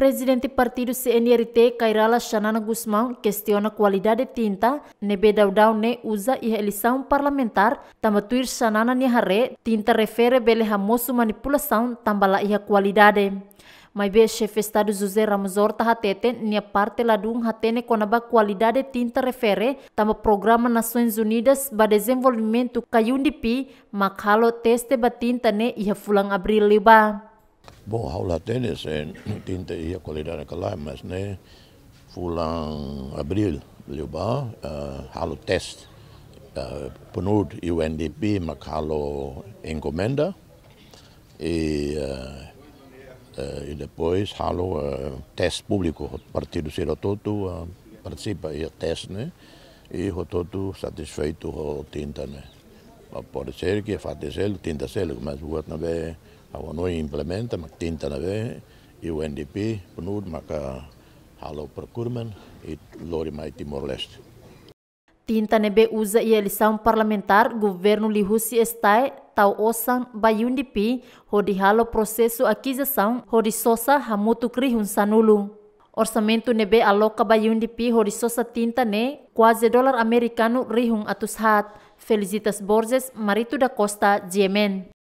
Presidente Partido CNRT, Kairala Shanana Guzmão, questiona a qualidade de tinta, nebe daudau ne usa e eleição parlamentar, tamatuir Shanana Niharé, tinta refere bele ramoso manipulação, tambala e a qualidade. Mas bem, chefe Estado José Ramos Horta hatete, nia parte ladung hatene conaba qualidade tinta refere, tama Programa Nações Unidas ba Desenvolvimento Kayundipi, makhalo teste ba tinta ne iha fulang abril liba bom, Bon, haula tenis, eh, tinte ia kolidana kalai, mas lá em abril liuba, uh, eh, halo test uh, eh, o UNDP mas halo encomenda e, uh, uh, e depois halo uh, test público, partido Ciro Toto uh, participa ia test, né? E o totu satisfeito o tinta, né? Pode ser que fatiselo, tinta selo, mas o outro não vê a ONU implementa, mas tinta na e o NDP, PNUD, maka halo procurement, e lori mai Timor-Leste. Tinta nebe usa a eleição parlamentar, governo lihusi estai, tau osan bayundipi, hodi halo processo aquisição, hodi sosa hamutu krihun sanulu. Orçamento nebe aloca bayundipi, hodi sosa tinta ne, quase dólar americano rihun atus hat. Felicitas Borges, Marito da Costa, Yemen.